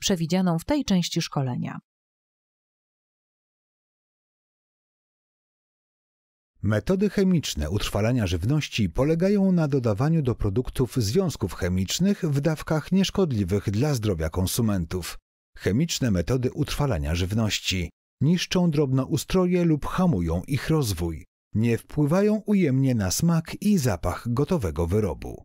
przewidzianą w tej części szkolenia. Metody chemiczne utrwalania żywności polegają na dodawaniu do produktów związków chemicznych w dawkach nieszkodliwych dla zdrowia konsumentów. Chemiczne metody utrwalania żywności niszczą drobnoustroje lub hamują ich rozwój, nie wpływają ujemnie na smak i zapach gotowego wyrobu.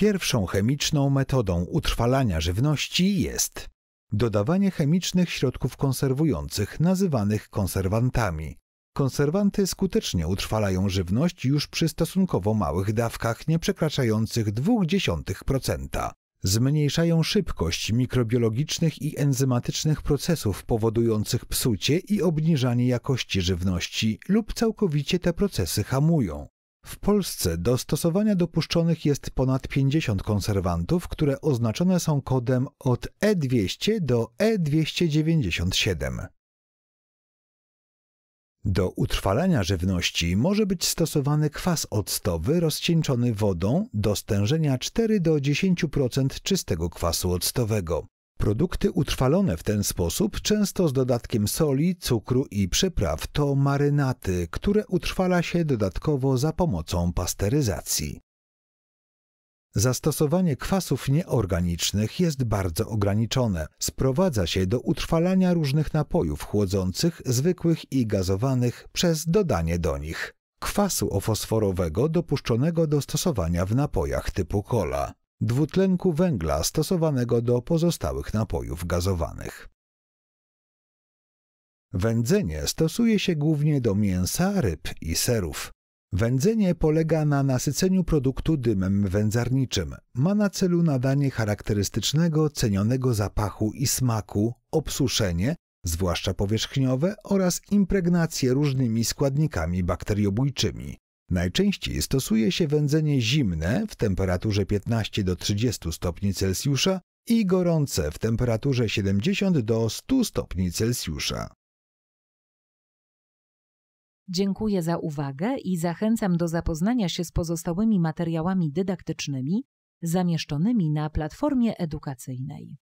Pierwszą chemiczną metodą utrwalania żywności jest dodawanie chemicznych środków konserwujących, nazywanych konserwantami. Konserwanty skutecznie utrwalają żywność już przy stosunkowo małych dawkach nieprzekraczających 0,2%. Zmniejszają szybkość mikrobiologicznych i enzymatycznych procesów powodujących psucie i obniżanie jakości żywności lub całkowicie te procesy hamują. W Polsce do stosowania dopuszczonych jest ponad 50 konserwantów, które oznaczone są kodem od E200 do E297. Do utrwalania żywności może być stosowany kwas octowy rozcieńczony wodą do stężenia 4 do 10% czystego kwasu octowego. Produkty utrwalone w ten sposób, często z dodatkiem soli, cukru i przypraw, to marynaty, które utrwala się dodatkowo za pomocą pasteryzacji. Zastosowanie kwasów nieorganicznych jest bardzo ograniczone. Sprowadza się do utrwalania różnych napojów chłodzących, zwykłych i gazowanych przez dodanie do nich kwasu ofosforowego dopuszczonego do stosowania w napojach typu cola dwutlenku węgla stosowanego do pozostałych napojów gazowanych. Wędzenie stosuje się głównie do mięsa, ryb i serów. Wędzenie polega na nasyceniu produktu dymem wędzarniczym. Ma na celu nadanie charakterystycznego, cenionego zapachu i smaku, obsuszenie, zwłaszcza powierzchniowe, oraz impregnację różnymi składnikami bakteriobójczymi. Najczęściej stosuje się wędzenie zimne w temperaturze 15 do 30 stopni Celsjusza i gorące w temperaturze 70 do 100 stopni Celsjusza. Dziękuję za uwagę i zachęcam do zapoznania się z pozostałymi materiałami dydaktycznymi zamieszczonymi na platformie edukacyjnej.